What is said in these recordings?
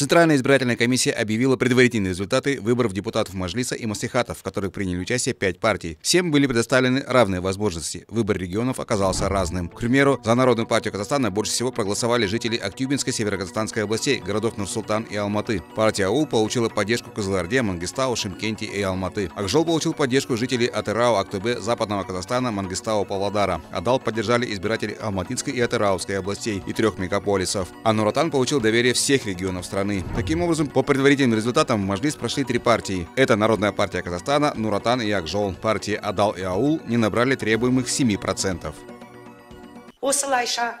Центральная избирательная комиссия объявила предварительные результаты выборов депутатов Мажлиса и Маслихатов, в которых приняли участие пять партий. Всем были предоставлены равные возможности. Выбор регионов оказался разным. К примеру, за Народную партию Казахстана больше всего проголосовали жители Актюбинской, Североказахстанской областей, городов Нур-Султан и Алматы. Партия АУ получила поддержку Кызыларде, Мангистау, Шимкенте и Алматы. Акжол получил поддержку жителей Атырау, Актубе, Западного Казахстана, Мангистау, Павлодара. Адал поддержали избиратели Алматинской и Атырауской областей и трех мегаполисов. А Нуратан получил доверие всех регионов страны страны. Таким образом, по предварительным результатам в Мажлис прошли три партии. Это Народная партия Казахстана, Нуратан и Акжол. Партии Адал и Аул не набрали требуемых 7%. Осылайша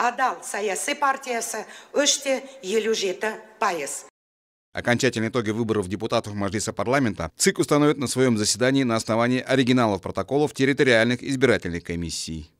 адал саяси партиясы үште елу жеті пайыз Окончательные итоги выборов депутатов Мажилиса парламента ЦИК установит на своем заседании на основании оригиналов протоколов территориальных избирательных комиссий.